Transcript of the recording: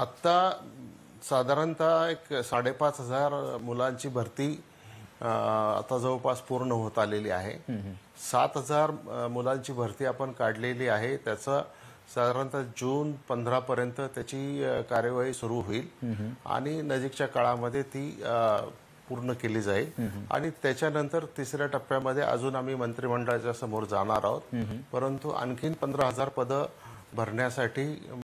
आत्ता साधारणतः एक साडेपाच हजार मुलांची भरती आता जवळपास पूर्ण होत आलेली आहे सात हजार मुलांची भरती आपण काढलेली आहे त्याचा साधारणतः जून पंधरापर्यंत त्याची कार्यवाही सुरू होईल आणि नजीकच्या काळामध्ये ती पूर्ण केली जाईल आणि त्याच्यानंतर तिसऱ्या टप्प्यामध्ये अजून आम्ही मंत्रिमंडळाच्या समोर जाणार आहोत परंतु आणखीन पंधरा हजार पदं भरण्यासाठी